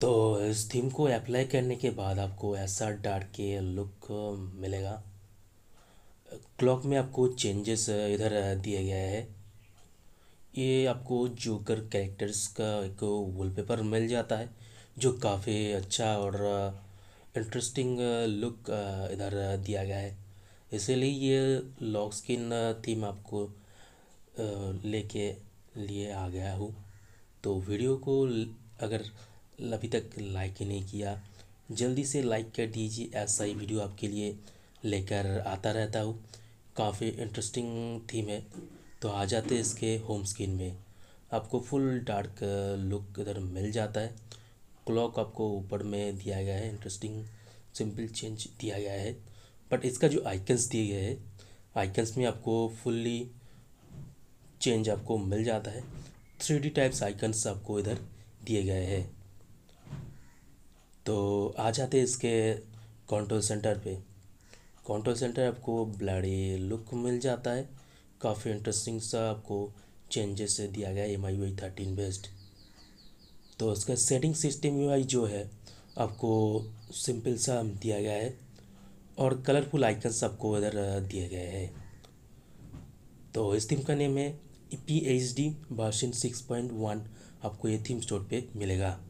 तो इस थीम को अप्लाई करने के बाद आपको ऐसा डार्क के लुक uh, मिलेगा क्लॉक में आपको चेंजेस uh, इधर uh, दिया गया है ये आपको जोकर कैरेक्टर्स का एक वॉलपेपर मिल जाता है जो काफ़ी अच्छा और इंटरेस्टिंग लुक इधर दिया गया है इसीलिए ये लॉक स्किन थीम आपको लेके लिए आ गया हूँ तो वीडियो को अगर अभी तक लाइक नहीं किया जल्दी से लाइक कर दीजिए ऐसा ही वीडियो आपके लिए लेकर आता रहता हूँ काफ़ी इंटरेस्टिंग थीम है तो आ जाते इसके होम स्क्रीन में आपको फुल डार्क लुक इधर मिल जाता है क्लॉक आपको ऊपर में दिया गया है इंटरेस्टिंग सिंपल चेंज दिया गया है बट इसका जो आइकन्स दिए गए हैं आइकन्स में आपको फुल्ली चेंज आपको मिल जाता है थ्री डी टाइप्स आइकन्स आपको इधर दिए गए हैं तो आ जाते हैं इसके कंट्रोल सेंटर पे कंट्रोल सेंटर आपको ब्लडी लुक मिल जाता है काफ़ी इंटरेस्टिंग सा आपको चेंजेस दिया गया M I Y thirteen best तो इसका सेटिंग सिस्टम यू जो है आपको सिंपल सा दिया गया है और कलरफुल आइकन सबको इधर दिए गए हैं तो इस थीम का नेम है P H D version six point one आपको ये थीम स्टोर पे मिलेगा